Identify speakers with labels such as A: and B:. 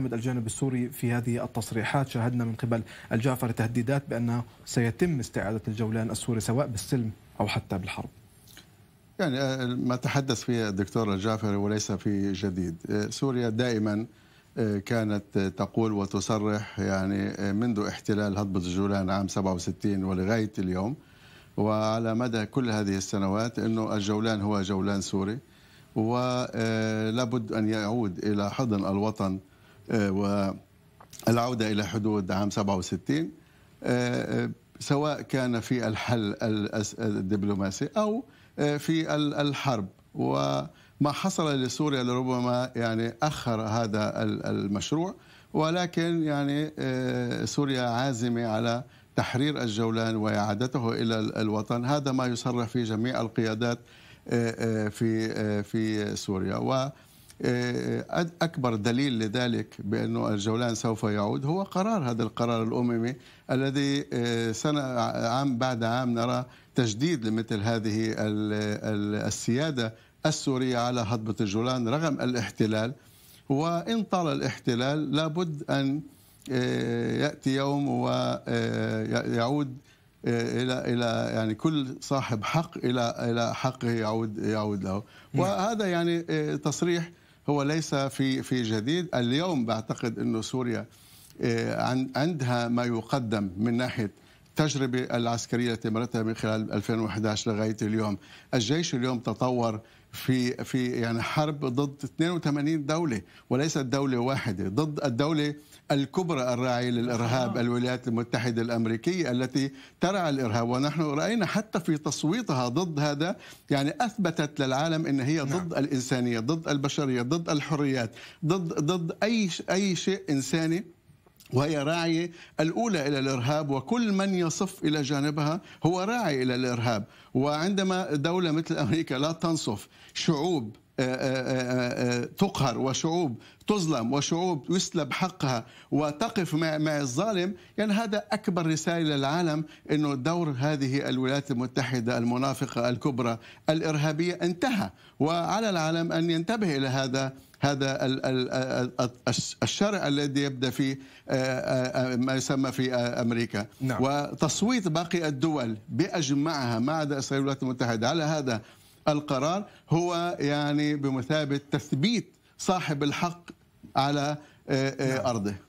A: الجانب السوري في هذه التصريحات شاهدنا من قبل الجعفر تهديدات بأنه سيتم استعادة الجولان السوري سواء بالسلم أو حتى بالحرب يعني آه، ما تحدث فيه الدكتور الجعفري وليس في جديد آه، سوريا دائما آه، كانت تقول وتصرح يعني منذ احتلال هضبة الجولان عام 67 ولغاية اليوم وعلى مدى كل هذه السنوات أنه الجولان هو جولان سوري ولابد أن يعود إلى حضن الوطن والعودة إلى حدود عام 67 آه، آه، سواء كان في الحل الدبلوماسي أو آه، في الحرب وما حصل لسوريا لربما يعني أخر هذا المشروع ولكن يعني سوريا عازمة على تحرير الجولان وإعادته إلى الوطن هذا ما يصرح فيه جميع القيادات في في سوريا آه، أكبر دليل لذلك بأنه الجولان سوف يعود هو قرار هذا القرار الأممي الذي آه، سنة عام بعد عام نرى تجديد لمثل هذه السيادة السورية على هضبة الجولان رغم الاحتلال وإن طال الاحتلال لابد أن آه، يأتي يوم ويعود الى الى يعني كل صاحب حق الى الى حقه يعود يعود له نعم. وهذا يعني تصريح هو ليس في في جديد اليوم بعتقد انه سوريا آه، عندها ما يقدم من ناحيه التجربة العسكرية التي مرتها من خلال 2011 لغاية اليوم الجيش اليوم تطور في في يعني حرب ضد 82 دولة وليست دولة واحدة ضد الدولة الكبرى الراعي للإرهاب الولايات المتحدة الأمريكية التي ترعى الإرهاب ونحن رأينا حتى في تصويتها ضد هذا يعني أثبتت للعالم أن هي نعم. ضد نعم. الإنسانية ضد البشرية ضد الحريات ضد ضد أي أي شيء إنساني وهي راعية الأولى إلى الإرهاب وكل من يصف إلى جانبها هو راعي إلى الإرهاب وعندما دولة مثل أمريكا لا تنصف شعوب آه، آه، آه، تقهر وشعوب تظلم وشعوب يسلب حقها وتقف مع مع الظالم يعني هذا اكبر رساله للعالم انه دور هذه الولايات المتحده المنافقه الكبرى الارهابيه انتهى وعلى العالم ان ينتبه الى هذا هذا الشرع الذي يبدا في آه، آه، آه، ما يسمى في امريكا نعم. وتصويت باقي الدول باجمعها ما عدا اسرائيل والولايات المتحده على هذا القرار هو يعني بمثابه تثبيت صاحب الحق على نعم. ارضه